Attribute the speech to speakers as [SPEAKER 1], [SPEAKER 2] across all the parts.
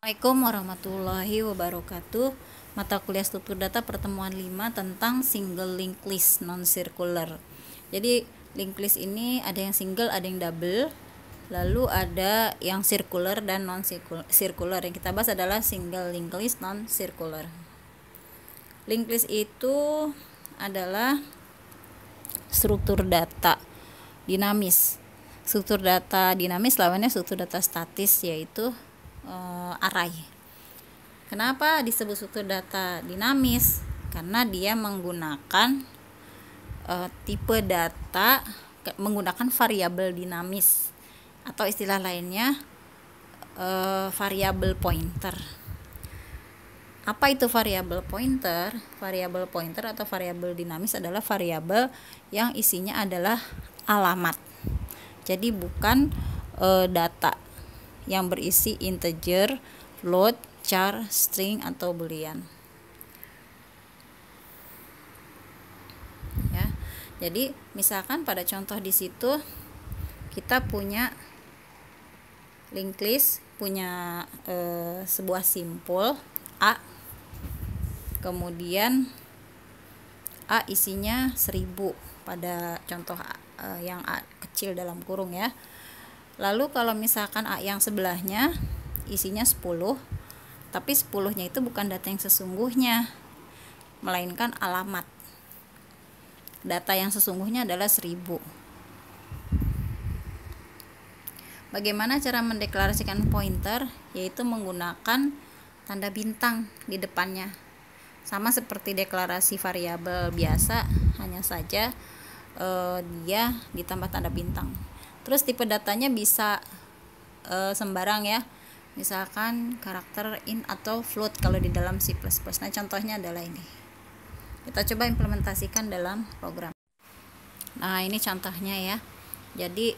[SPEAKER 1] Assalamualaikum warahmatullahi wabarakatuh Mata kuliah struktur data pertemuan 5 tentang single link list non-circular Jadi link list ini ada yang single, ada yang double Lalu ada yang circular dan non-circular Yang kita bahas adalah single link list non-circular Link list itu adalah struktur data dinamis Struktur data dinamis lawannya struktur data statis yaitu uh, eh, array. Kenapa disebut struktur data dinamis? Karena dia menggunakan uh, tipe data menggunakan variabel dinamis atau istilah lainnya uh, variabel pointer. Apa itu variabel pointer? Variabel pointer atau variabel dinamis adalah variabel yang isinya adalah alamat. Jadi bukan e, data yang berisi integer, float, char, string atau boolean. Ya. Jadi, misalkan pada contoh di situ kita punya linked list, punya e, sebuah simpul A. Kemudian A isinya 1000 pada contoh A, eh, e, yang A kecil dalam kurung ya. Lalu kalau misalkan A yang sebelahnya isinya 10, tapi 10-nya itu bukan data yang sesungguhnya, melainkan alamat. Data yang sesungguhnya adalah 1000. Bagaimana cara mendeklarasikan pointer? Yaitu menggunakan tanda bintang di depannya. Sama seperti deklarasi variabel biasa, hanya saja eh, dia ditambah tanda bintang terus tipe datanya bisa e, sembarang ya misalkan karakter in atau float kalau di dalam C++ nah contohnya adalah ini kita coba implementasikan dalam program nah ini contohnya ya jadi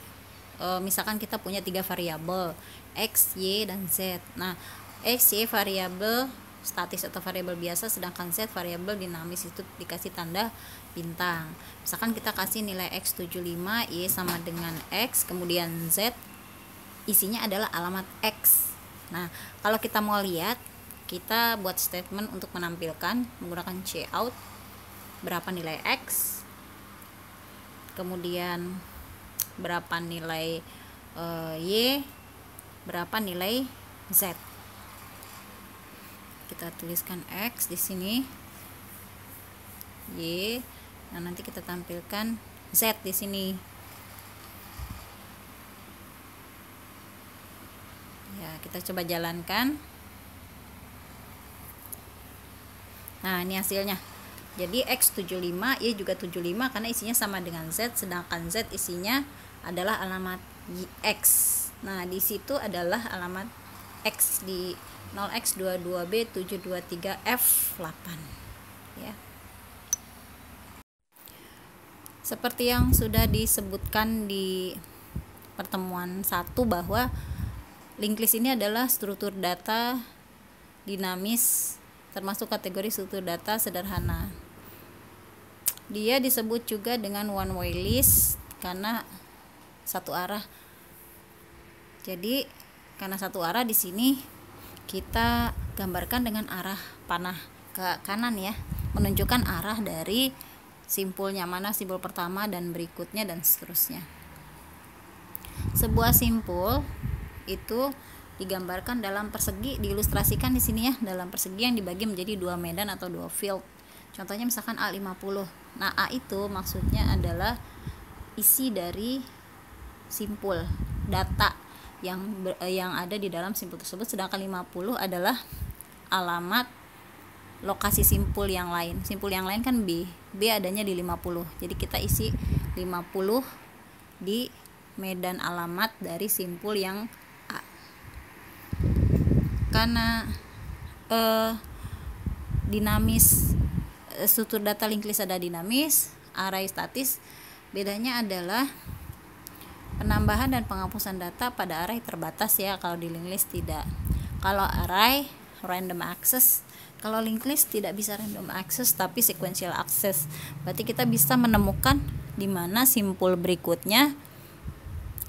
[SPEAKER 1] e, misalkan kita punya tiga variabel x, y, dan z nah x, y variabel statis atau variabel biasa sedangkan z variabel dinamis itu dikasih tanda bintang misalkan kita kasih nilai X75 Y sama dengan X kemudian Z isinya adalah alamat X nah kalau kita mau lihat kita buat statement untuk menampilkan menggunakan c out berapa nilai X kemudian berapa nilai e, Y berapa nilai Z kita tuliskan X di sini Y nah nanti kita tampilkan Z di sini ya kita coba jalankan nah ini hasilnya jadi X75 Y juga 75 karena isinya sama dengan Z sedangkan Z isinya adalah alamat X nah di situ adalah alamat X di 0x22b723f8 ya seperti yang sudah disebutkan di pertemuan satu bahwa linked list ini adalah struktur data dinamis termasuk kategori struktur data sederhana. Dia disebut juga dengan one way list karena satu arah. Jadi karena satu arah di sini kita gambarkan dengan arah panah ke kanan ya, menunjukkan arah dari simpulnya mana simpul pertama dan berikutnya dan seterusnya sebuah simpul itu digambarkan dalam persegi diilustrasikan di sini ya dalam persegi yang dibagi menjadi dua medan atau dua field contohnya misalkan A50 nah A itu maksudnya adalah isi dari simpul data yang eh, yang ada di dalam simpul tersebut sedangkan 50 adalah alamat lokasi simpul yang lain simpul yang lain kan B B adanya di 50 jadi kita isi 50 di medan alamat dari simpul yang A karena eh, dinamis eh, struktur data linked list ada dinamis array statis bedanya adalah penambahan dan penghapusan data pada array terbatas ya kalau di linked list tidak kalau array random access kalau linked list tidak bisa random access tapi sequential access. Berarti kita bisa menemukan di mana simpul berikutnya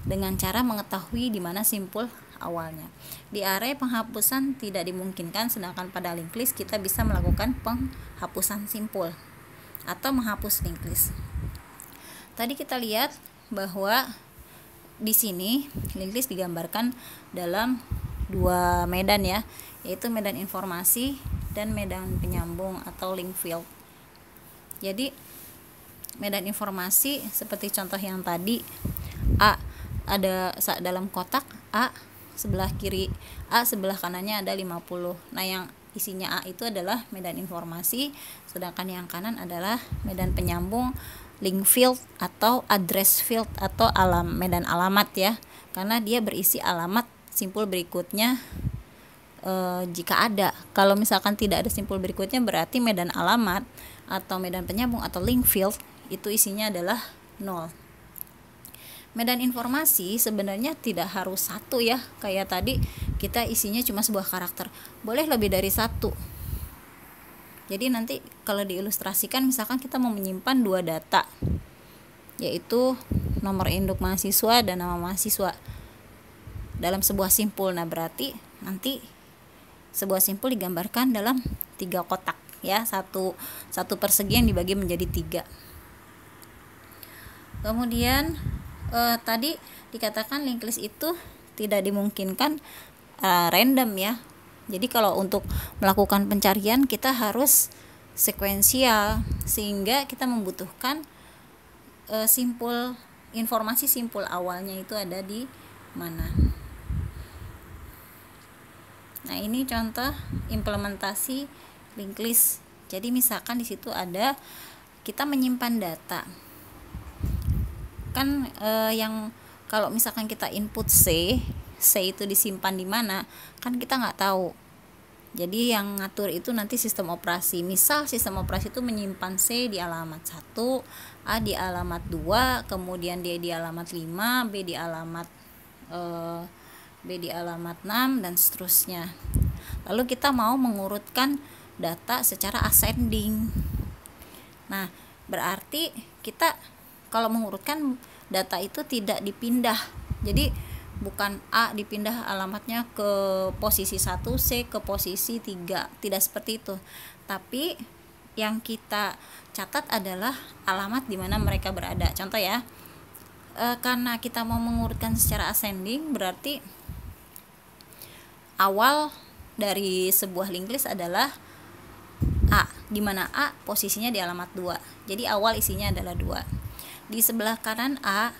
[SPEAKER 1] dengan cara mengetahui di mana simpul awalnya. Di area penghapusan tidak dimungkinkan sedangkan pada linked list kita bisa melakukan penghapusan simpul atau menghapus linked list. Tadi kita lihat bahwa di sini linked list digambarkan dalam dua medan ya, yaitu medan informasi dan medan penyambung atau link field. Jadi medan informasi seperti contoh yang tadi A ada saat dalam kotak A sebelah kiri A sebelah kanannya ada 50. Nah, yang isinya A itu adalah medan informasi, sedangkan yang kanan adalah medan penyambung link field atau address field atau alam medan alamat ya. Karena dia berisi alamat simpul berikutnya e, jika ada. Kalau misalkan tidak ada simpul berikutnya berarti medan alamat atau medan penyambung atau link field itu isinya adalah nol. Medan informasi sebenarnya tidak harus satu ya, kayak tadi kita isinya cuma sebuah karakter. Boleh lebih dari satu. Jadi nanti kalau diilustrasikan misalkan kita mau menyimpan dua data yaitu nomor induk mahasiswa dan nama mahasiswa dalam sebuah simpul. Nah, berarti nanti sebuah simpul digambarkan dalam tiga kotak ya satu satu persegi yang dibagi menjadi tiga kemudian eh, tadi dikatakan linked list itu tidak dimungkinkan eh, random ya jadi kalau untuk melakukan pencarian kita harus sekuensial sehingga kita membutuhkan eh, simpul informasi simpul awalnya itu ada di mana Nah, ini contoh implementasi link list. Jadi misalkan di situ ada kita menyimpan data. Kan eh, yang kalau misalkan kita input C, C itu disimpan di mana, kan kita nggak tahu. Jadi yang ngatur itu nanti sistem operasi. Misal sistem operasi itu menyimpan C di alamat 1, A di alamat 2, kemudian D di alamat 5, B di alamat eh, B di alamat 6 dan seterusnya lalu kita mau mengurutkan data secara ascending nah berarti kita kalau mengurutkan data itu tidak dipindah jadi bukan A dipindah alamatnya ke posisi 1 C ke posisi 3 tidak seperti itu tapi yang kita catat adalah alamat di mana mereka berada contoh ya e, karena kita mau mengurutkan secara ascending berarti awal dari sebuah linked list adalah A, di mana A posisinya di alamat 2. Jadi awal isinya adalah 2. Di sebelah kanan A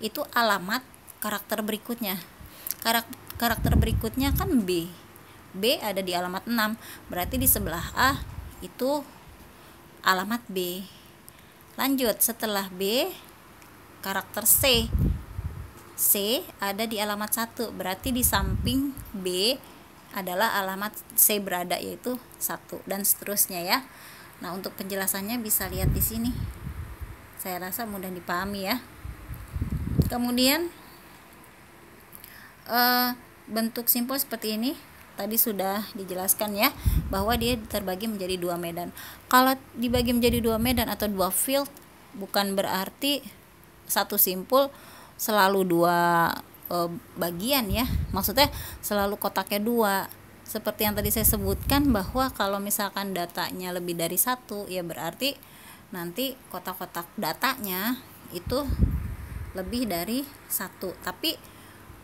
[SPEAKER 1] itu alamat karakter berikutnya. Karak karakter berikutnya kan B. B ada di alamat 6, berarti di sebelah A itu alamat B. Lanjut, setelah B karakter C. C ada di alamat 1 berarti di samping B adalah alamat C berada yaitu 1 dan seterusnya ya nah untuk penjelasannya bisa lihat di sini saya rasa mudah dipahami ya kemudian e, bentuk simpul seperti ini tadi sudah dijelaskan ya bahwa dia terbagi menjadi dua medan kalau dibagi menjadi dua medan atau dua field bukan berarti satu simpul selalu dua e, bagian ya maksudnya selalu kotaknya dua seperti yang tadi saya sebutkan bahwa kalau misalkan datanya lebih dari satu ya berarti nanti kotak-kotak datanya itu lebih dari satu tapi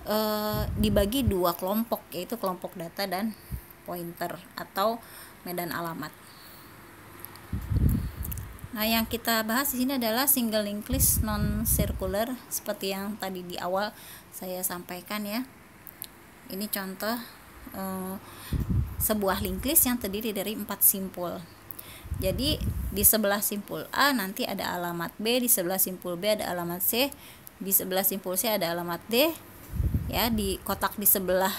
[SPEAKER 1] e, dibagi dua kelompok yaitu kelompok data dan pointer atau medan alamat Nah, yang kita bahas di sini adalah single link list non circular seperti yang tadi di awal saya sampaikan ya. Ini contoh eh, sebuah link list yang terdiri dari empat simpul. Jadi di sebelah simpul A nanti ada alamat B, di sebelah simpul B ada alamat C, di sebelah simpul C ada alamat D. Ya, di kotak di sebelah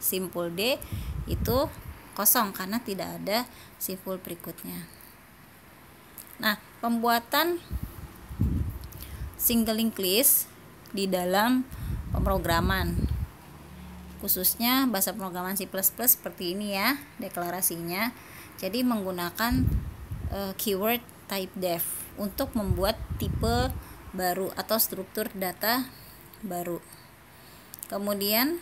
[SPEAKER 1] simpul D itu kosong karena tidak ada simpul berikutnya. Nah, pembuatan single link list di dalam pemrograman khususnya bahasa pemrograman C++ seperti ini ya deklarasinya. Jadi menggunakan uh, keyword type def untuk membuat tipe baru atau struktur data baru. Kemudian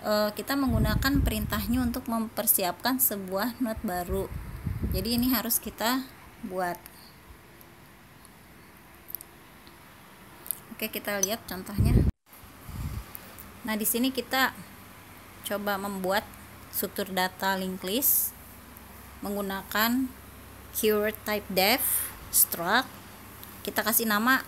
[SPEAKER 1] uh, kita menggunakan perintahnya untuk mempersiapkan sebuah node baru. Jadi ini harus kita buat oke kita lihat contohnya nah di sini kita coba membuat struktur data linked list menggunakan keyword type def struct kita kasih nama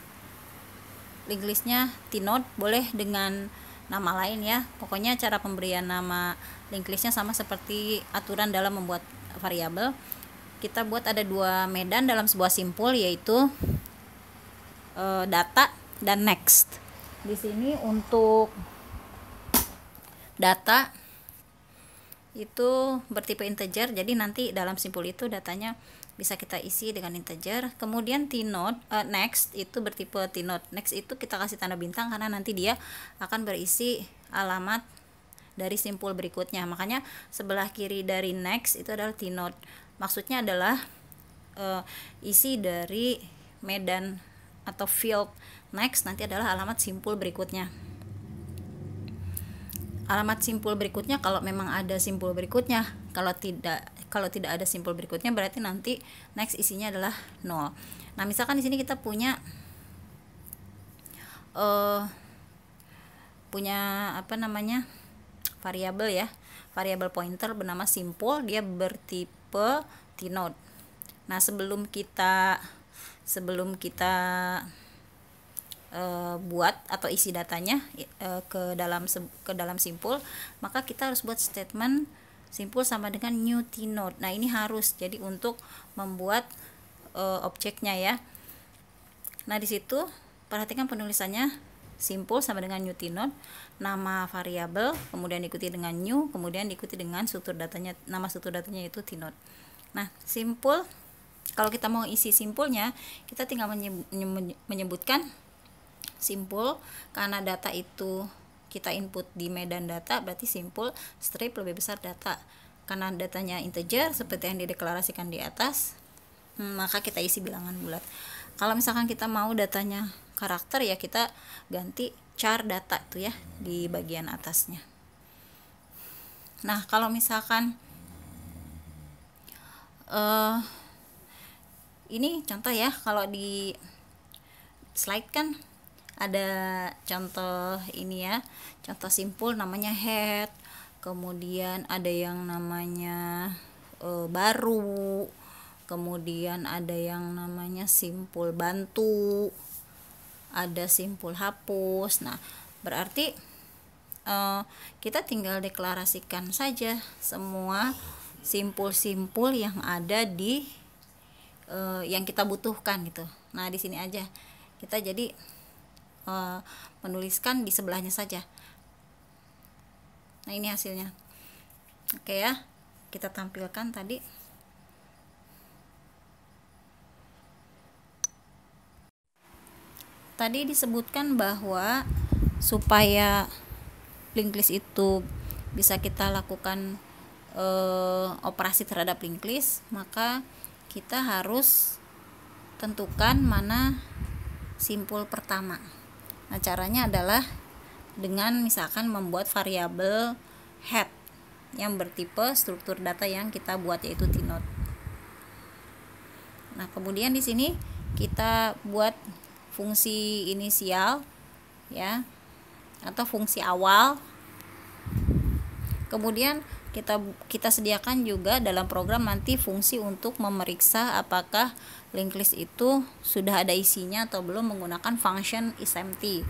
[SPEAKER 1] link listnya tinode boleh dengan nama lain ya pokoknya cara pemberian nama link listnya sama seperti aturan dalam membuat variabel kita buat ada dua medan dalam sebuah simpul yaitu uh, data dan next di sini untuk data itu bertipe integer jadi nanti dalam simpul itu datanya bisa kita isi dengan integer kemudian t node uh, e, next itu bertipe t node next itu kita kasih tanda bintang karena nanti dia akan berisi alamat dari simpul berikutnya makanya sebelah kiri dari next itu adalah t node maksudnya adalah uh, isi dari medan atau field next nanti adalah alamat simpul berikutnya alamat simpul berikutnya kalau memang ada simpul berikutnya kalau tidak kalau tidak ada simpul berikutnya berarti nanti next isinya adalah nol nah misalkan di sini kita punya uh, punya apa namanya variabel ya variabel pointer bernama simpul dia bertipe node. Nah, sebelum kita sebelum kita e, buat atau isi datanya e, ke dalam ke dalam simpul, maka kita harus buat statement simpul sama dengan new node. Nah, ini harus jadi untuk membuat e, objeknya ya. Nah, di situ perhatikan penulisannya simpul sama dengan new node nama variabel, kemudian diikuti dengan new, kemudian diikuti dengan struktur datanya, nama struktur datanya itu tnode. Nah, simpul kalau kita mau isi simpulnya, kita tinggal menyebutkan simpul karena data itu kita input di medan data berarti simpul strip lebih besar data karena datanya integer seperti yang dideklarasikan di atas hmm, maka kita isi bilangan bulat kalau misalkan kita mau datanya karakter ya kita ganti char data itu ya di bagian atasnya nah kalau misalkan uh, ini contoh ya kalau di slide kan ada contoh ini ya contoh simpul namanya head kemudian ada yang namanya uh, baru kemudian ada yang namanya simpul bantu ada simpul hapus nah berarti uh, kita tinggal deklarasikan saja semua simpul-simpul yang ada di uh, yang kita butuhkan gitu nah di sini aja kita jadi uh, menuliskan di sebelahnya saja nah ini hasilnya oke ya kita tampilkan tadi tadi disebutkan bahwa supaya link list itu bisa kita lakukan e, operasi terhadap link list maka kita harus tentukan mana simpul pertama nah caranya adalah dengan misalkan membuat variabel head yang bertipe struktur data yang kita buat yaitu tnode nah kemudian di sini kita buat fungsi inisial ya atau fungsi awal. Kemudian kita kita sediakan juga dalam program nanti fungsi untuk memeriksa apakah linked list itu sudah ada isinya atau belum menggunakan function empty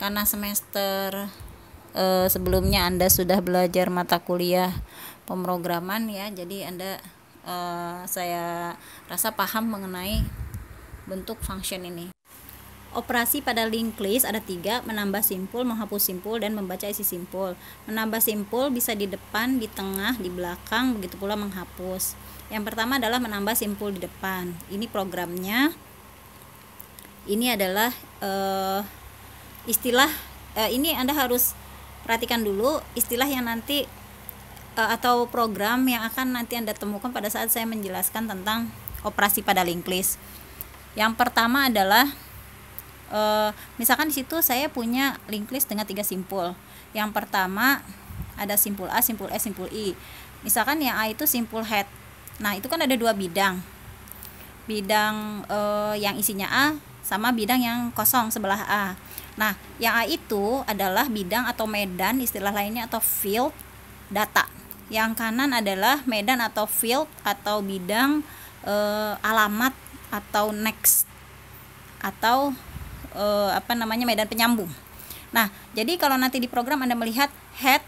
[SPEAKER 1] Karena semester eh, sebelumnya Anda sudah belajar mata kuliah pemrograman ya, jadi Anda eh, saya rasa paham mengenai bentuk function ini. Operasi pada linked list ada tiga, menambah simpul, menghapus simpul, dan membaca isi simpul. Menambah simpul bisa di depan, di tengah, di belakang, begitu pula menghapus. Yang pertama adalah menambah simpul di depan. Ini programnya. Ini adalah uh, istilah, uh, ini Anda harus perhatikan dulu istilah yang nanti uh, atau program yang akan nanti Anda temukan pada saat saya menjelaskan tentang operasi pada linked list. Yang pertama adalah uh, misalkan di situ saya punya link list dengan tiga simpul. Yang pertama ada simpul A, simpul S, e, simpul I. Misalkan yang A itu simpul head. Nah, itu kan ada dua bidang. Bidang uh, yang isinya A sama bidang yang kosong sebelah A. Nah, yang A itu adalah bidang atau medan, istilah lainnya atau field data. Yang kanan adalah medan atau field atau bidang e, alamat atau next atau uh, apa namanya medan penyambung. Nah, jadi kalau nanti di program Anda melihat head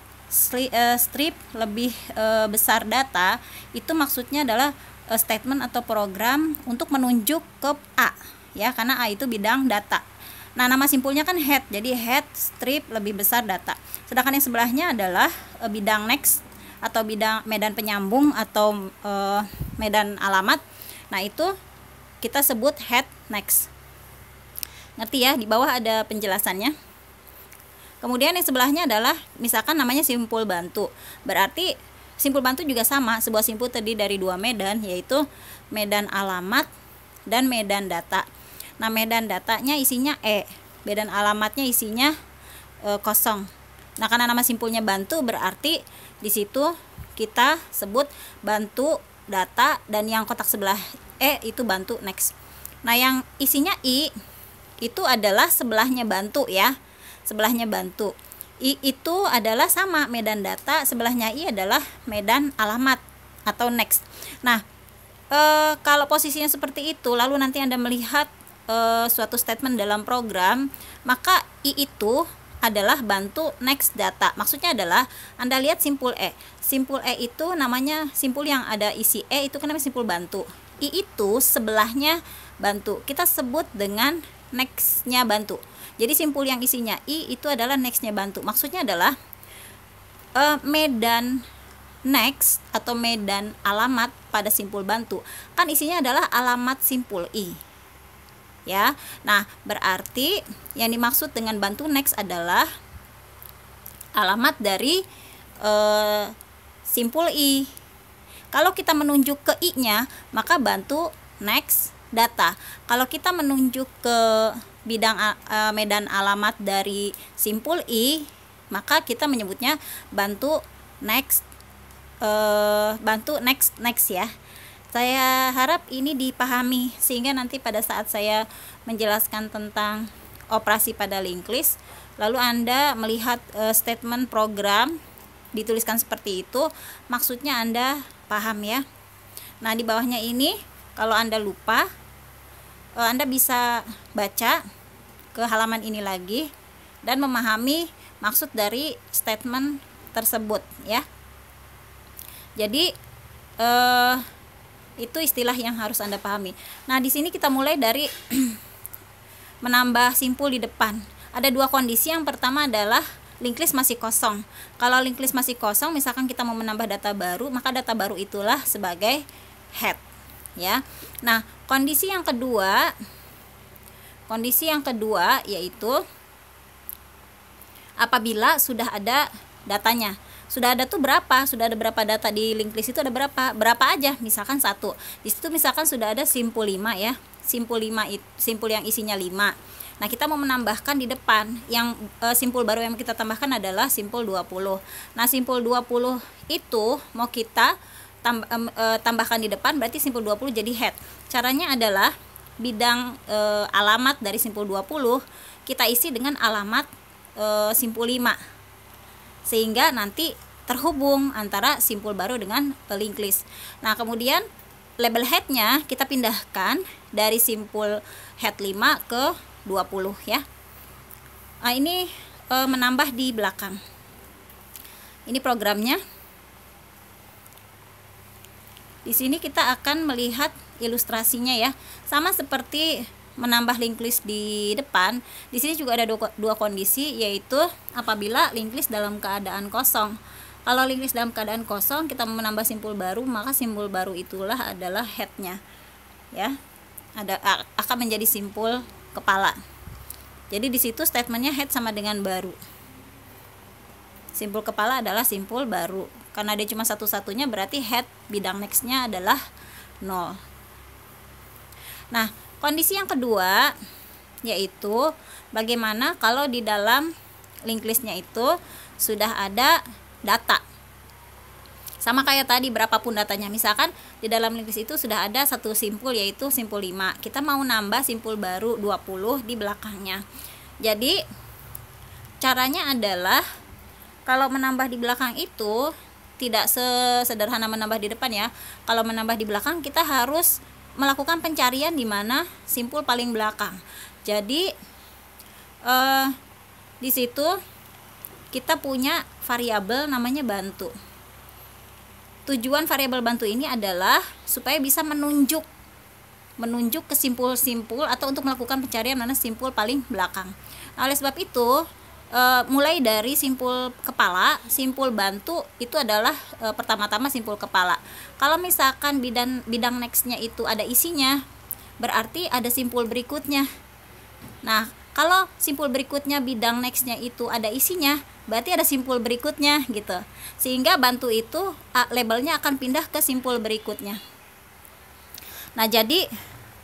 [SPEAKER 1] eh, strip lebih uh, besar data, itu maksudnya adalah uh, statement atau program untuk menunjuk ke A ya, karena A itu bidang data. Nah, nama simpulnya kan head. Jadi head strip lebih besar data. Sedangkan yang sebelahnya adalah uh, bidang next atau bidang medan penyambung atau medan alamat. Nah, itu kita sebut head next ngerti ya di bawah ada penjelasannya kemudian yang sebelahnya adalah misalkan namanya simpul bantu berarti simpul bantu juga sama sebuah simpul tadi dari dua medan yaitu medan alamat dan medan data nah medan datanya isinya e medan alamatnya isinya e, kosong nah karena nama simpulnya bantu berarti di situ kita sebut bantu data dan yang kotak sebelah e itu bantu next nah yang isinya i itu adalah sebelahnya bantu ya sebelahnya bantu I itu adalah sama medan data sebelahnya I adalah medan alamat atau next nah e, kalau posisinya seperti itu lalu nanti Anda melihat e, suatu statement dalam program maka I itu adalah bantu next data. Maksudnya adalah Anda lihat simpul E. Simpul E itu namanya simpul yang ada isi E itu kenapa kan simpul bantu. I itu sebelahnya bantu. Kita sebut dengan nextnya bantu jadi simpul yang isinya i itu adalah nextnya bantu maksudnya adalah uh, medan next atau medan alamat pada simpul bantu kan isinya adalah alamat simpul i ya nah berarti yang dimaksud dengan bantu next adalah alamat dari uh, simpul i kalau kita menunjuk ke i nya maka bantu next data. Kalau kita menunjuk ke bidang e, medan alamat dari simpul i, maka kita menyebutnya bantu next uh, bantu next next ya. Saya harap ini dipahami sehingga nanti pada saat saya menjelaskan tentang operasi pada link list, lalu Anda melihat uh, statement program dituliskan seperti itu, maksudnya Anda paham ya. Nah, di bawahnya ini kalau Anda lupa, eh, Anda bisa baca ke halaman ini lagi dan memahami maksud dari statement tersebut ya. Jadi eh, itu istilah yang harus Anda pahami. Nah, di sini kita mulai dari menambah simpul di depan. Ada dua kondisi. Yang pertama adalah link list masih kosong. Kalau link list masih kosong, misalkan kita mau menambah data baru, maka data baru itulah sebagai head ya. Nah, kondisi yang kedua kondisi yang kedua yaitu apabila sudah ada datanya sudah ada tuh berapa sudah ada berapa data di link list itu ada berapa berapa aja misalkan satu di situ misalkan sudah ada simpul 5 ya simpul 5 simpul yang isinya 5 nah kita mau menambahkan di depan yang e, eh, simpul baru yang kita tambahkan adalah simpul 20 nah simpul 20 itu mau kita Eh, tambahkan di depan berarti simpul 20 jadi head. Caranya adalah bidang e, alamat dari simpul 20 kita isi dengan alamat e, simpul 5. Sehingga nanti terhubung antara simpul baru dengan link list. Nah, kemudian label headnya kita pindahkan dari simpul head 5 ke 20 ya. Nah, ini e, menambah di belakang. Ini programnya. Di sini kita akan melihat ilustrasinya ya. Sama seperti menambah link list di depan, di sini juga ada dua kondisi yaitu apabila link list dalam keadaan kosong. Kalau link list dalam keadaan kosong, kita menambah simpul baru, maka simpul baru itulah adalah headnya. Ya. Ada akan menjadi simpul kepala. Jadi di situ statementnya head sama dengan baru. Simpul kepala adalah simpul baru karena dia cuma satu-satunya berarti head bidang nextnya adalah 0 nah kondisi yang kedua yaitu bagaimana kalau di dalam link listnya itu sudah ada data sama kayak tadi berapapun datanya misalkan di dalam link list itu sudah ada satu simpul yaitu simpul 5 kita mau nambah simpul baru 20 di belakangnya jadi caranya adalah kalau menambah di belakang itu tidak sesederhana menambah di depan ya. Kalau menambah di belakang kita harus melakukan pencarian di mana simpul paling belakang. Jadi eh, di situ kita punya variabel namanya bantu. Tujuan variabel bantu ini adalah supaya bisa menunjuk menunjuk ke simpul-simpul atau untuk melakukan pencarian mana simpul paling belakang. Nah, oleh sebab itu, e, mulai dari simpul kepala, simpul bantu itu adalah e, pertama-tama simpul kepala. Kalau misalkan bidang bidang nextnya itu ada isinya, berarti ada simpul berikutnya. Nah, kalau simpul berikutnya bidang nextnya itu ada isinya, berarti ada simpul berikutnya gitu. Sehingga bantu itu labelnya akan pindah ke simpul berikutnya. Nah, jadi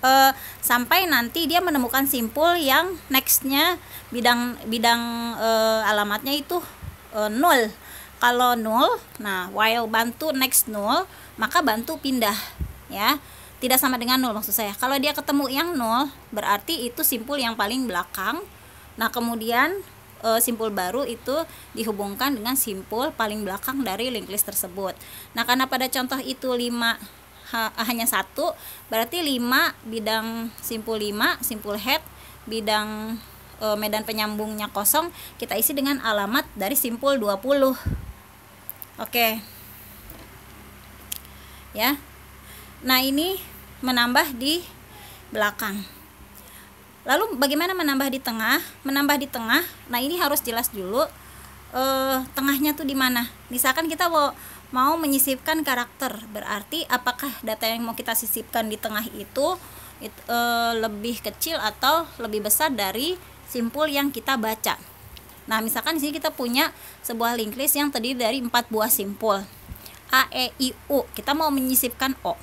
[SPEAKER 1] uh, sampai nanti dia menemukan simpul yang nextnya bidang bidang uh, alamatnya itu uh, nol kalau nol nah while bantu next nol maka bantu pindah ya tidak sama dengan nol maksud saya kalau dia ketemu yang nol berarti itu simpul yang paling belakang nah kemudian e, simpul baru itu dihubungkan dengan simpul paling belakang dari linked list tersebut nah karena pada contoh itu 5 ha, hanya satu berarti 5 bidang simpul 5 simpul head bidang e, medan penyambungnya kosong kita isi dengan alamat dari simpul 20 oke okay. ya nah ini menambah di belakang lalu bagaimana menambah di tengah menambah di tengah nah ini harus jelas dulu e, tengahnya tuh di mana misalkan kita mau mau menyisipkan karakter berarti apakah data yang mau kita sisipkan di tengah itu it, e, lebih kecil atau lebih besar dari simpul yang kita baca nah misalkan di sini kita punya sebuah link list yang terdiri dari empat buah simpul a e i u kita mau menyisipkan o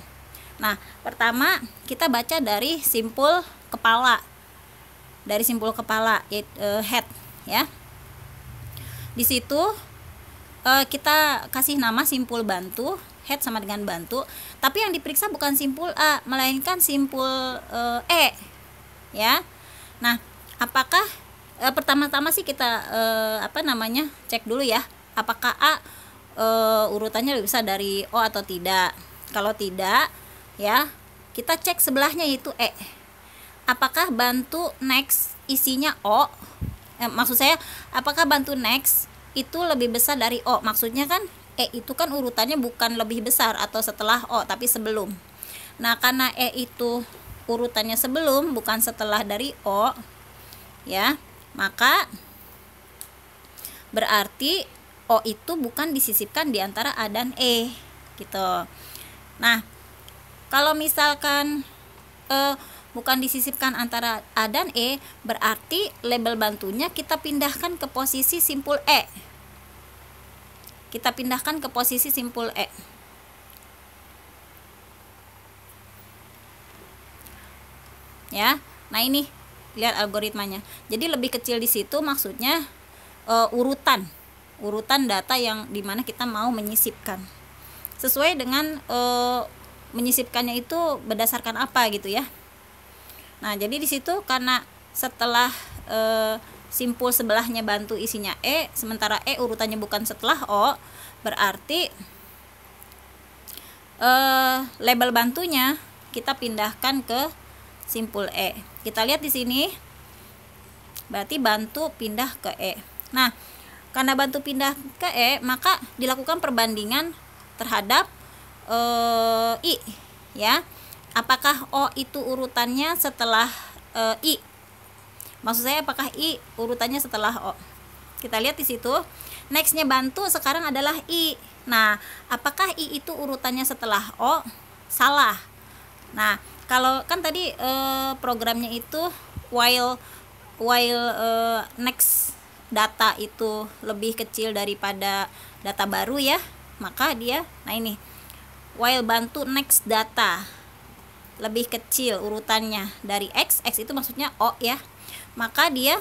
[SPEAKER 1] nah pertama kita baca dari simpul kepala dari simpul kepala yaitu e, eh, head ya di situ uh, kita kasih nama simpul bantu head sama dengan bantu tapi yang diperiksa bukan simpul A melainkan simpul uh, E ya nah apakah uh, pertama-tama sih kita uh, apa namanya cek dulu ya apakah A uh, urutannya lebih besar dari O atau tidak kalau tidak ya kita cek sebelahnya yaitu E apakah bantu next isinya O eh, maksud saya apakah bantu next itu lebih besar dari O maksudnya kan E itu kan urutannya bukan lebih besar atau setelah O tapi sebelum nah karena E itu urutannya sebelum bukan setelah dari O ya maka berarti O itu bukan disisipkan di antara A dan E gitu nah kalau misalkan eh, bukan disisipkan antara A dan E, berarti label bantunya kita pindahkan ke posisi simpul E. Kita pindahkan ke posisi simpul E. Ya. Nah, ini lihat algoritmanya. Jadi lebih kecil di situ maksudnya uh, urutan urutan data yang dimana kita mau menyisipkan sesuai dengan e, menyisipkannya itu berdasarkan apa gitu ya Nah, jadi di situ karena setelah e, simpul sebelahnya bantu isinya E, sementara E urutannya bukan setelah O, berarti e, label bantunya kita pindahkan ke simpul E. Kita lihat di sini. Berarti bantu pindah ke E. Nah, karena bantu pindah ke E, maka dilakukan perbandingan terhadap e, I, ya apakah O itu urutannya setelah e, I maksud saya apakah I urutannya setelah O kita lihat di situ nextnya bantu sekarang adalah I nah apakah I itu urutannya setelah O salah nah kalau kan tadi e, programnya itu while while e, next data itu lebih kecil daripada data baru ya maka dia nah ini while bantu next data lebih kecil urutannya dari X, X itu maksudnya O ya. Maka dia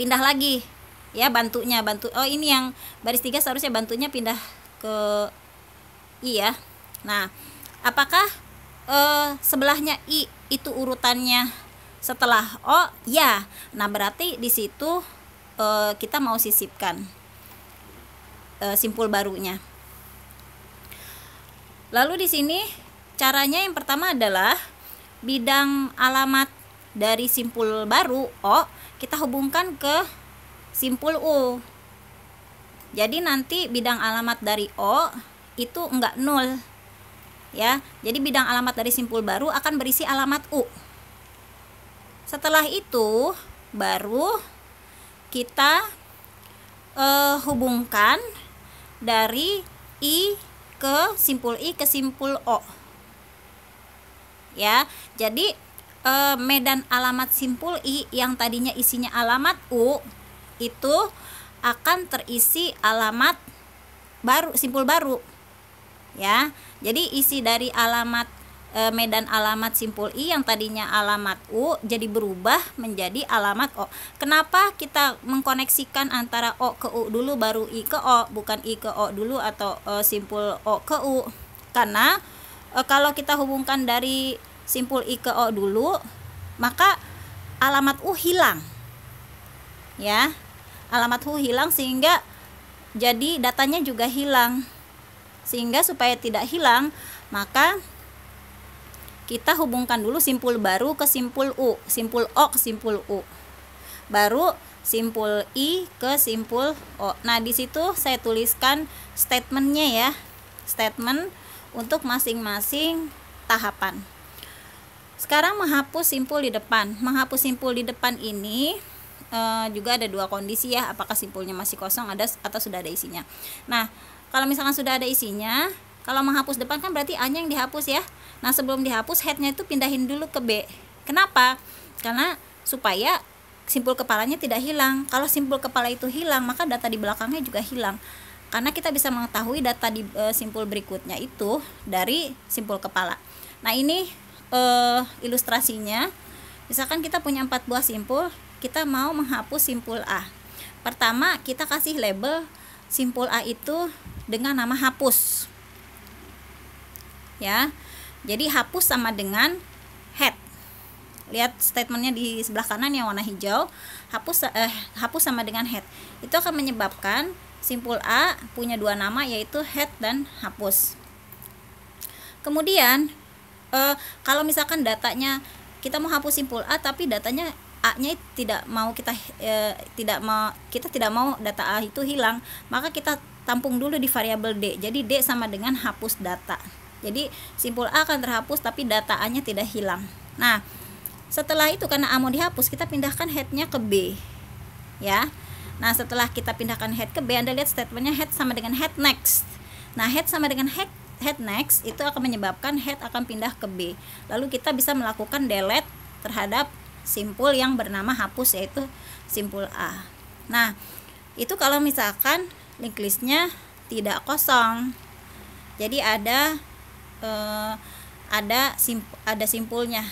[SPEAKER 1] pindah lagi ya bantunya, bantu oh ini yang baris tiga seharusnya bantunya pindah ke I ya. Nah, apakah eh, sebelahnya I itu urutannya setelah O? Ya. Nah, berarti di situ eh, kita mau sisipkan eh, simpul barunya. Lalu di sini Caranya yang pertama adalah bidang alamat dari simpul baru O kita hubungkan ke simpul U. Jadi nanti bidang alamat dari O itu enggak nol. Ya, jadi bidang alamat dari simpul baru akan berisi alamat U. Setelah itu baru kita eh, hubungkan dari I ke simpul I ke simpul O ya. Jadi e, medan alamat simpul i yang tadinya isinya alamat u itu akan terisi alamat baru simpul baru ya. Jadi isi dari alamat e, medan alamat simpul i yang tadinya alamat u jadi berubah menjadi alamat o. Kenapa kita mengkoneksikan antara o ke u dulu baru i ke o, bukan i ke o dulu atau e, simpul o ke u? Karena e, kalau kita hubungkan dari simpul i ke o dulu maka alamat u hilang ya alamat u hilang sehingga jadi datanya juga hilang sehingga supaya tidak hilang maka kita hubungkan dulu simpul baru ke simpul u simpul o ke simpul u baru simpul i ke simpul o nah di situ saya tuliskan statementnya ya statement untuk masing-masing tahapan sekarang menghapus simpul di depan. Menghapus simpul di depan ini e, juga ada dua kondisi ya, apakah simpulnya masih kosong ada atau sudah ada isinya. Nah, kalau misalkan sudah ada isinya, kalau menghapus depan kan berarti A-nya yang dihapus ya. Nah, sebelum dihapus headnya itu pindahin dulu ke B. Kenapa? Karena supaya simpul kepalanya tidak hilang. Kalau simpul kepala itu hilang, maka data di belakangnya juga hilang. Karena kita bisa mengetahui data di e, simpul berikutnya itu dari simpul kepala. Nah, ini uh, ilustrasinya misalkan kita punya empat buah simpul kita mau menghapus simpul A pertama kita kasih label simpul A itu dengan nama hapus ya jadi hapus sama dengan head lihat statementnya di sebelah kanan yang warna hijau hapus eh, hapus sama dengan head itu akan menyebabkan simpul A punya dua nama yaitu head dan hapus kemudian uh, kalau misalkan datanya kita mau hapus simpul A tapi datanya A-nya tidak mau kita uh, tidak mau kita tidak mau data A itu hilang, maka kita tampung dulu di variabel D. Jadi D sama dengan hapus data. Jadi simpul A akan terhapus tapi data A-nya tidak hilang. Nah, setelah itu karena A mau dihapus, kita pindahkan head-nya ke B. Ya. Nah, setelah kita pindahkan head ke B, Anda lihat statementnya head sama dengan head next. Nah, head sama dengan head head next itu akan menyebabkan head akan pindah ke B. Lalu kita bisa melakukan delete terhadap simpul yang bernama hapus yaitu simpul A. Nah, itu kalau misalkan link listnya tidak kosong. Jadi ada eh, ada simp ada simpulnya.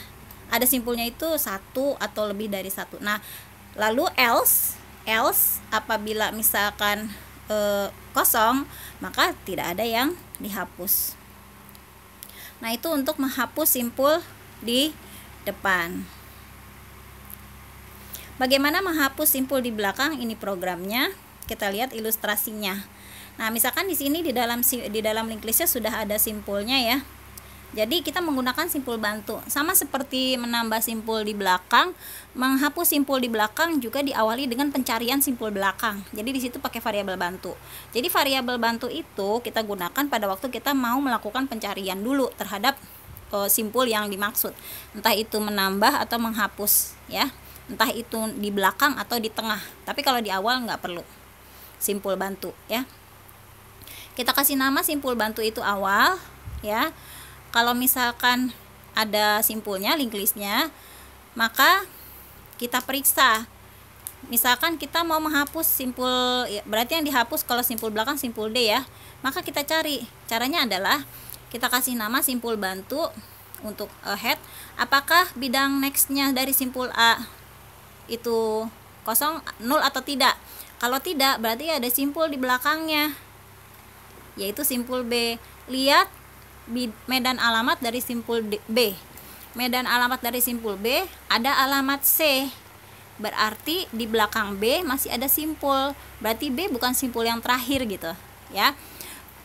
[SPEAKER 1] Ada simpulnya itu satu atau lebih dari satu. Nah, lalu else else apabila misalkan eh, kosong, maka tidak ada yang dihapus. Nah, itu untuk menghapus simpul di depan. Bagaimana menghapus simpul di belakang? Ini programnya. Kita lihat ilustrasinya. Nah, misalkan di sini di dalam di dalam link listnya sudah ada simpulnya ya. Jadi kita menggunakan simpul bantu. Sama seperti menambah simpul di belakang, menghapus simpul di belakang juga diawali dengan pencarian simpul belakang. Jadi disitu pakai variabel bantu. Jadi variabel bantu itu kita gunakan pada waktu kita mau melakukan pencarian dulu terhadap e, simpul yang dimaksud. Entah itu menambah atau menghapus ya. Entah itu di belakang atau di tengah. Tapi kalau di awal nggak perlu simpul bantu ya. Kita kasih nama simpul bantu itu awal ya kalau misalkan ada simpulnya link listnya maka kita periksa misalkan kita mau menghapus simpul ya, berarti yang dihapus kalau simpul belakang simpul D ya maka kita cari caranya adalah kita kasih nama simpul bantu untuk eh, head apakah bidang nextnya dari simpul A itu kosong nol atau tidak kalau tidak berarti ada simpul di belakangnya yaitu simpul B lihat medan alamat dari simpul B. Medan alamat dari simpul B ada alamat C. Berarti di belakang B masih ada simpul. Berarti B bukan simpul yang terakhir gitu, ya.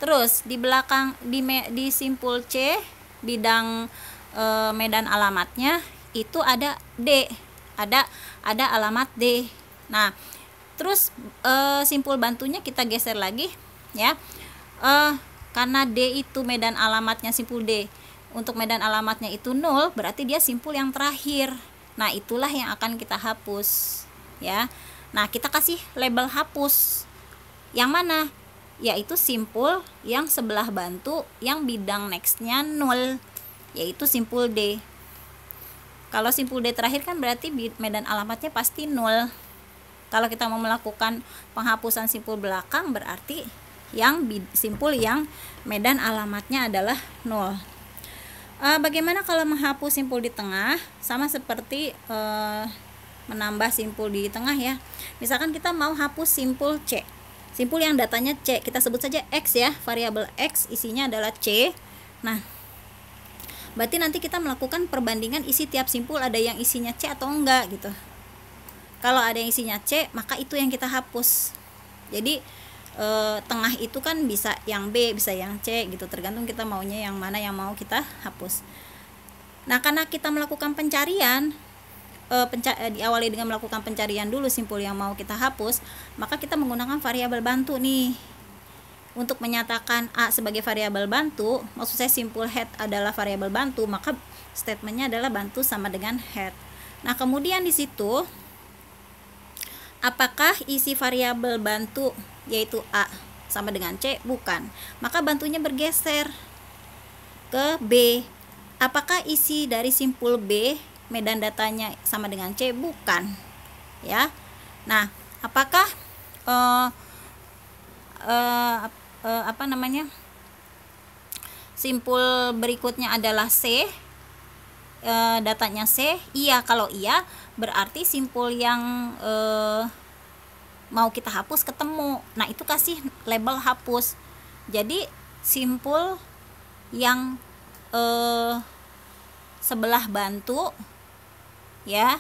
[SPEAKER 1] Terus di belakang di me, di simpul C bidang e, medan alamatnya itu ada D. Ada ada alamat D. Nah, terus e, simpul bantunya kita geser lagi, ya. E, karena D itu medan alamatnya simpul D untuk medan alamatnya itu nol berarti dia simpul yang terakhir nah itulah yang akan kita hapus ya nah kita kasih label hapus yang mana yaitu simpul yang sebelah bantu yang bidang nextnya nol yaitu simpul D kalau simpul D terakhir kan berarti medan alamatnya pasti nol kalau kita mau melakukan penghapusan simpul belakang berarti yang simpul yang medan alamatnya adalah 0 e, eh, bagaimana kalau menghapus simpul di tengah sama seperti e, menambah simpul di tengah ya misalkan kita mau hapus simpul C simpul yang datanya C kita sebut saja X ya variabel X isinya adalah C nah berarti nanti kita melakukan perbandingan isi tiap simpul ada yang isinya C atau enggak gitu kalau ada yang isinya C maka itu yang kita hapus jadi e, tengah itu kan bisa yang B bisa yang C gitu tergantung kita maunya yang mana yang mau kita hapus nah karena kita melakukan pencarian e, penca eh, diawali dengan melakukan pencarian dulu simpul yang mau kita hapus maka kita menggunakan variabel bantu nih untuk menyatakan A sebagai variabel bantu, maksud saya simpul head adalah variabel bantu, maka statementnya adalah bantu sama dengan head. Nah, kemudian di situ apakah isi variabel bantu yaitu A sama dengan C? Bukan. Maka bantunya bergeser ke B. Apakah isi dari simpul B medan datanya sama dengan C? Bukan. Ya. Nah, apakah uh, uh, uh, apa namanya? Simpul berikutnya adalah C. Uh, datanya C. Iya, kalau iya berarti simpul yang uh, mau kita hapus ketemu nah itu kasih label hapus jadi simpul yang eh, sebelah bantu ya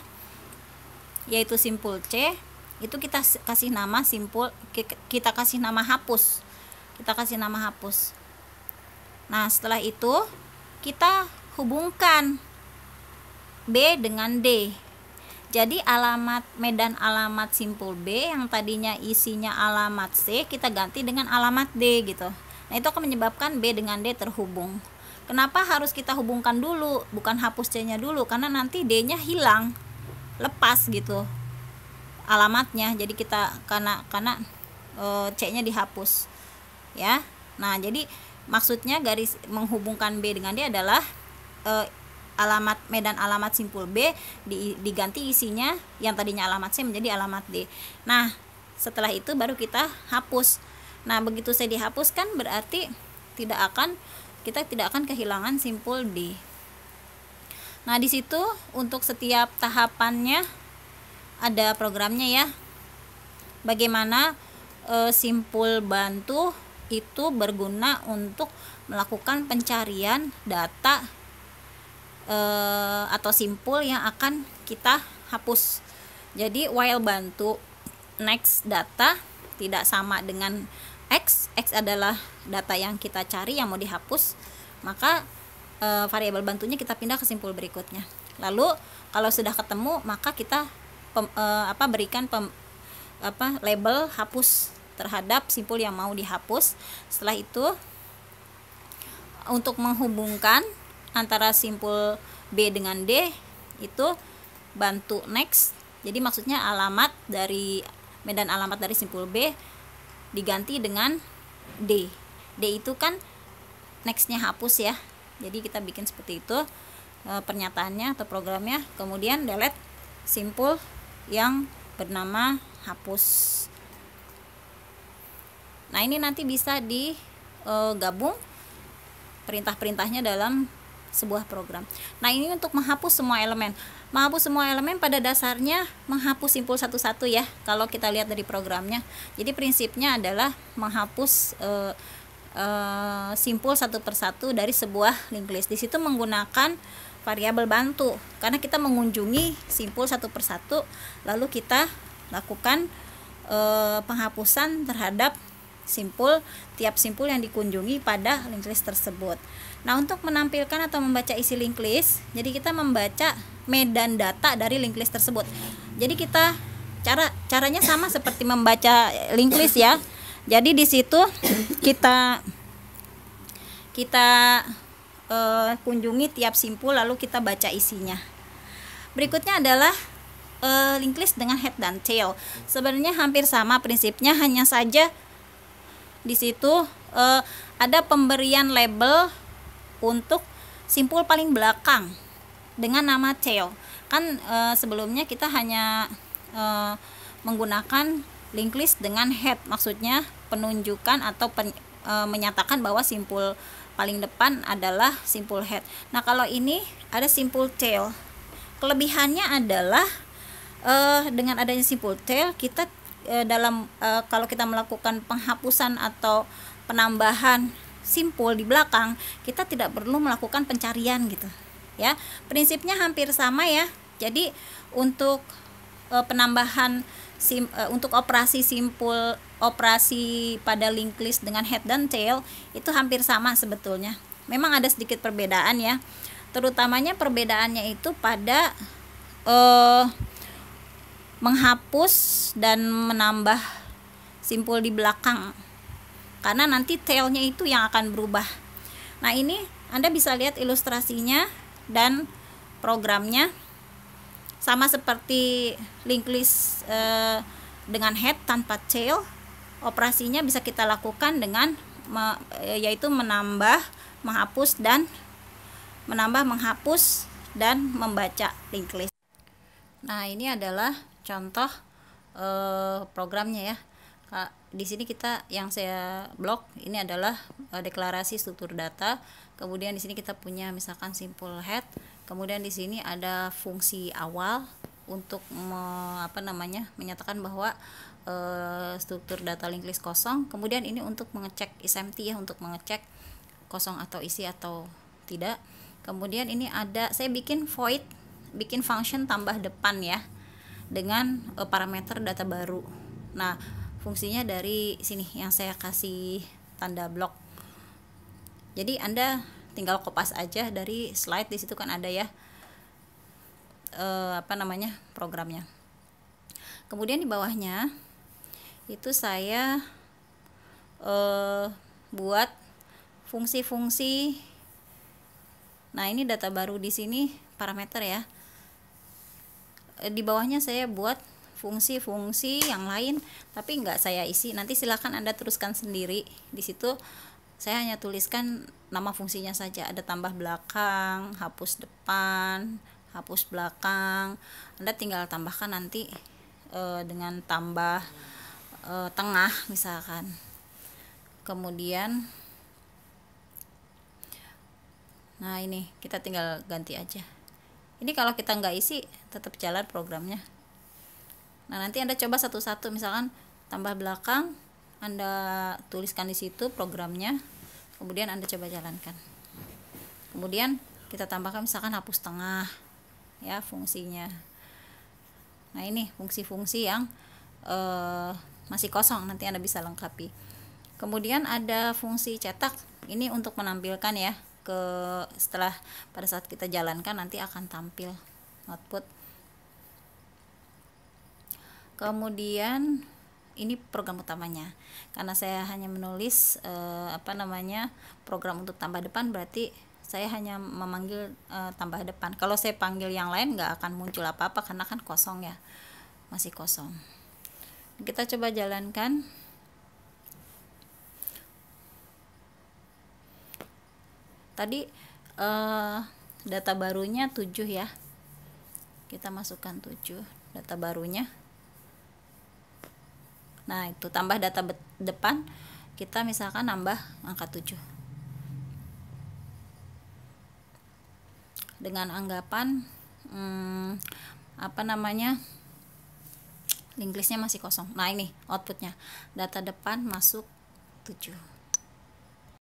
[SPEAKER 1] yaitu simpul C itu kita kasih nama simpul kita kasih nama hapus kita kasih nama hapus nah setelah itu kita hubungkan B dengan D jadi alamat medan alamat simpul B yang tadinya isinya alamat C kita ganti dengan alamat D gitu. Nah, itu akan menyebabkan B dengan D terhubung. Kenapa harus kita hubungkan dulu, bukan hapus C-nya dulu karena nanti D-nya hilang, lepas gitu alamatnya. Jadi kita karena karena e, C-nya dihapus. Ya. Nah, jadi maksudnya garis menghubungkan B dengan D adalah e, alamat Medan alamat simpul B di, diganti isinya yang tadinya alamat C menjadi alamat D. Nah, setelah itu baru kita hapus. Nah, begitu saya dihapuskan berarti tidak akan kita tidak akan kehilangan simpul D. Nah, di situ untuk setiap tahapannya ada programnya ya. Bagaimana e, simpul bantu itu berguna untuk melakukan pencarian data uh, atau simpul yang akan kita hapus jadi while bantu next data tidak sama dengan x x adalah data yang kita cari yang mau dihapus maka e, variabel bantunya kita pindah ke simpul berikutnya lalu kalau sudah ketemu maka kita pem, e, apa berikan pem, apa label hapus terhadap simpul yang mau dihapus setelah itu untuk menghubungkan antara simpul B dengan D itu bantu next. Jadi maksudnya alamat dari medan alamat dari simpul B diganti dengan D. D itu kan nextnya hapus ya. Jadi kita bikin seperti itu e, pernyataannya atau programnya. Kemudian delete simpul yang bernama hapus. Nah, ini nanti bisa digabung e, perintah-perintahnya dalam sebuah program. Nah, ini untuk menghapus semua elemen. Menghapus semua elemen pada dasarnya menghapus simpul satu-satu ya, kalau kita lihat dari programnya. Jadi prinsipnya adalah menghapus e, e, simpul satu persatu dari sebuah linked list. Di situ menggunakan variabel bantu karena kita mengunjungi simpul satu persatu lalu kita lakukan e, penghapusan terhadap simpul tiap simpul yang dikunjungi pada linked list tersebut. Nah, untuk menampilkan atau membaca isi link list, jadi kita membaca medan data dari link list tersebut. Jadi kita cara caranya sama seperti membaca link list ya. Jadi di situ kita kita uh, kunjungi tiap simpul lalu kita baca isinya. Berikutnya adalah uh, link list dengan head dan tail. Sebenarnya hampir sama prinsipnya, hanya saja di situ uh, ada pemberian label untuk simpul paling belakang dengan nama tail kan e, sebelumnya kita hanya e, menggunakan link list dengan head maksudnya penunjukan atau pen, e, menyatakan bahwa simpul paling depan adalah simpul head nah kalau ini ada simpul tail kelebihannya adalah e, dengan adanya simpul tail kita dalam e, kalau kita melakukan penghapusan atau penambahan simpul di belakang, kita tidak perlu melakukan pencarian gitu. Ya, prinsipnya hampir sama ya. Jadi untuk e, penambahan sim, e, untuk operasi simpul operasi pada link list dengan head dan tail itu hampir sama sebetulnya. Memang ada sedikit perbedaan ya. Terutamanya perbedaannya itu pada e, menghapus dan menambah simpul di belakang karena nanti tailnya itu yang akan berubah nah ini anda bisa lihat ilustrasinya dan programnya sama seperti link list eh, dengan head tanpa tail operasinya bisa kita lakukan dengan me, eh, yaitu menambah menghapus dan menambah menghapus dan membaca link list nah ini adalah contoh eh, programnya ya di sini kita yang saya blok ini adalah uh, deklarasi struktur data. Kemudian di sini kita punya misalkan simple head. Kemudian di sini ada fungsi awal untuk me, apa namanya menyatakan bahwa e, struktur data linked list kosong. Kemudian ini untuk mengecek is ya untuk mengecek kosong atau isi atau tidak. Kemudian ini ada saya bikin void, bikin function tambah depan ya dengan e, parameter data baru. Nah, fungsinya dari sini yang saya kasih tanda blok jadi anda tinggal kopas aja dari slide di situ kan ada ya e, apa namanya programnya kemudian di bawahnya itu saya e, buat fungsi-fungsi nah ini data baru di sini parameter ya eh, di bawahnya saya buat fungsi-fungsi yang lain tapi nggak saya isi nanti silakan anda teruskan sendiri di situ saya hanya tuliskan nama fungsinya saja ada tambah belakang hapus depan hapus belakang anda tinggal tambahkan nanti e, dengan tambah e, tengah misalkan kemudian nah ini kita tinggal ganti aja ini kalau kita nggak isi tetap jalan programnya Nah, nanti Anda coba satu-satu misalkan tambah belakang Anda tuliskan di situ programnya. Kemudian Anda coba jalankan. Kemudian kita tambahkan misalkan hapus tengah ya fungsinya. Nah, ini fungsi-fungsi yang eh, masih kosong nanti Anda bisa lengkapi. Kemudian ada fungsi cetak. Ini untuk menampilkan ya ke setelah pada saat kita jalankan nanti akan tampil output kemudian ini program utamanya karena saya hanya menulis eh, apa namanya program untuk tambah depan berarti saya hanya memanggil eh, tambah depan kalau saya panggil yang lain nggak akan muncul apa-apa karena kan kosong ya masih kosong kita coba jalankan tadi eh, data barunya 7 ya kita masukkan 7 data barunya nah itu tambah data depan kita misalkan nambah angka 7 dengan anggapan hmm, apa namanya link listnya masih kosong nah ini outputnya data depan masuk 7